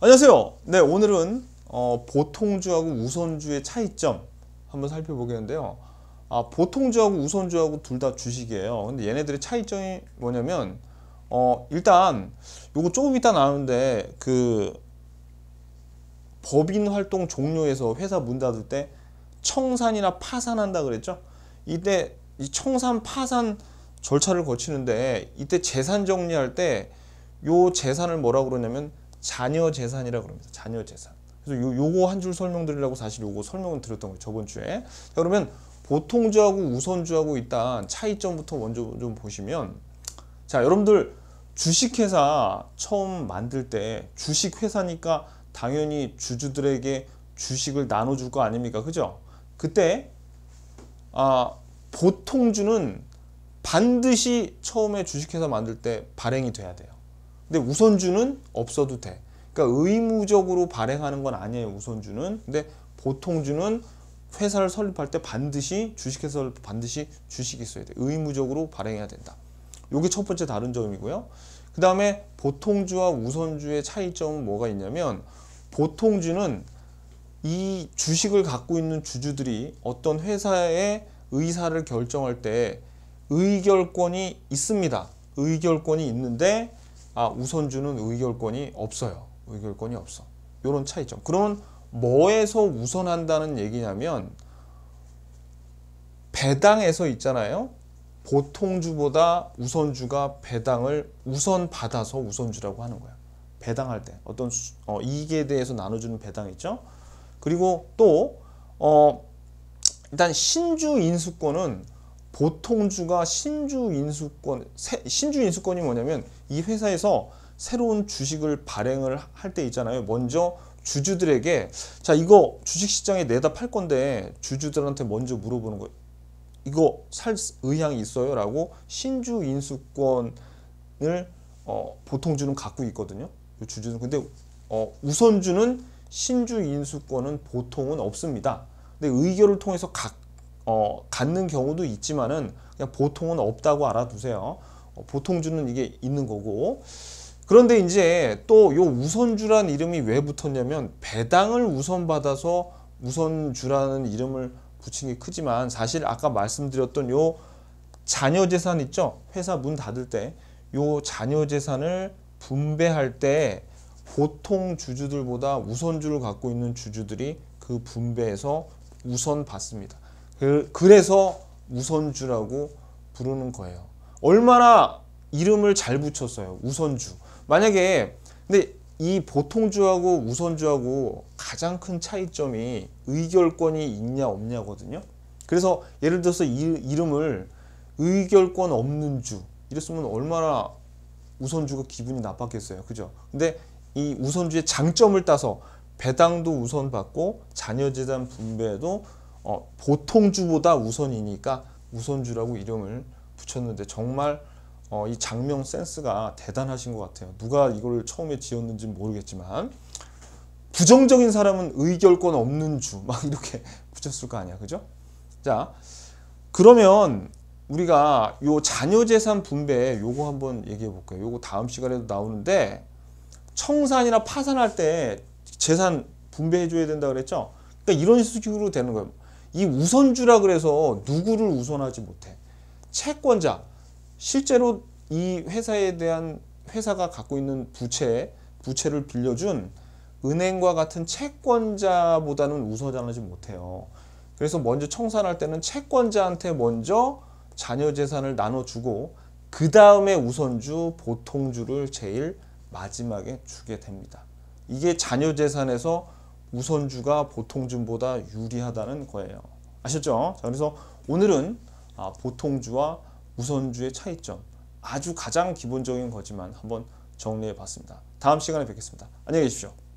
안녕하세요. 네, 오늘은 어, 보통주하고 우선주의 차이점 한번 살펴보겠는데요. 아, 보통주하고 우선주하고 둘 다 주식이에요. 근데 얘네들의 차이점이 뭐냐면 어, 일단 요거 조금 이따 나오는데 그 법인 활동 종료에서 회사 문 닫을 때 청산이나 파산한다 그랬죠? 이때 이 청산 파산 절차를 거치는데 이때 재산 정리할 때 요 재산을 뭐라 그러냐면 자녀 재산이라고 그럽니다. 자녀 재산. 그래서 요, 요거 한 줄 설명드리려고 사실 요거 설명을 드렸던 거예요. 저번 주에. 자, 그러면 보통주하고 우선주하고 일단 차이점부터 먼저 좀 보시면 자, 여러분들 주식회사 처음 만들 때 주식회사니까 당연히 주주들에게 주식을 나눠줄 거 아닙니까? 그죠? 그때 아, 보통주는 반드시 처음에 주식회사 만들 때 발행이 돼야 돼요. 근데 우선주는 없어도 돼. 그러니까 의무적으로 발행하는 건 아니에요. 우선주는. 근데 보통주는 회사를 설립할 때 반드시 주식회사를 반드시 주식이 있어야 돼. 의무적으로 발행해야 된다. 이게첫 번째 다른 점이고요. 그 다음에 보통주와 우선주의 차이점은 뭐가 있냐면 보통주는 이 주식을 갖고 있는 주주들이 어떤 회사의 의사를 결정할 때 의결권이 있습니다. 의결권이 있는데 아 우선주는 의결권이 없어요. 의결권이 없어. 이런 차이점. 그러면 뭐에서 우선한다는 얘기냐면 배당에서 있잖아요. 보통주보다 우선주가 배당을 우선 받아서 우선주라고 하는 거야. 배당할 때 어떤 수, 어, 이익에 대해서 나눠주는 배당 있죠. 그리고 또 어, 일단 신주 인수권은 보통주가 신주 인수권 신주 인수권이 뭐냐면 이 회사에서 새로운 주식을 발행을 할 때 있잖아요 먼저 주주들에게 자 이거 주식시장에 내다 팔 건데 주주들한테 먼저 물어보는 거예요 이거 살 의향이 있어요 라고 신주 인수권을 어, 보통주는 갖고 있거든요 주주는 근데 어, 우선주는 신주 인수권은 보통은 없습니다 근데 의결을 통해서 각 어, 갖는 경우도 있지만은 그냥 보통은 없다고 알아두세요. 어, 보통주는 이게 있는 거고 그런데 이제 또 요 우선주란 이름이 왜 붙었냐면 배당을 우선받아서 우선주라는 이름을 붙인 게 크지만 사실 아까 말씀드렸던 요 잔여 재산 있죠? 회사 문 닫을 때요 잔여 재산을 분배할 때 보통 주주들보다 우선주를 갖고 있는 주주들이 그 분배에서 우선 받습니다. 그, 그래서 우선주라고 부르는 거예요. 얼마나 이름을 잘 붙였어요. 우선주. 만약에 근데 이 보통주하고 우선주하고 가장 큰 차이점이 의결권이 있냐 없냐거든요. 그래서 예를 들어서 이 이름을 의결권 없는 주 이랬으면 얼마나 우선주가 기분이 나빴겠어요. 그죠? 근데 이 우선주의 장점을 따서 배당도 우선받고 자녀재단 분배도 어, 보통주보다 우선이니까 우선주라고 이름을 붙였는데 정말 어, 이 장명 센스가 대단하신 것 같아요. 누가 이걸 처음에 지었는지 모르겠지만 부정적인 사람은 의결권 없는 주 막 이렇게 붙였을 거 아니야, 그죠? 자, 그러면 우리가 요 자녀 재산 분배 요거 한번 얘기해 볼게요. 요거 다음 시간에도 나오는데 청산이나 파산할 때 재산 분배해 줘야 된다 그랬죠? 그러니까 이런 식으로 되는 거예요. 이 우선주라 그래서 누구를 우선하지 못해. 채권자. 실제로 이 회사에 대한 회사가 갖고 있는 부채, 부채를 빌려준 은행과 같은 채권자보다는 우선하지 못해요. 그래서 먼저 청산할 때는 채권자한테 먼저 자녀 재산을 나눠주고 그 다음에 우선주, 보통주를 제일 마지막에 주게 됩니다. 이게 자녀 재산에서 우선주가 보통주보다 유리하다는 거예요. 아셨죠? 자, 그래서 오늘은 아, 보통주와 우선주의 차이점 아주 가장 기본적인 거지만 한번 정리해 봤습니다. 다음 시간에 뵙겠습니다. 안녕히 계십시오.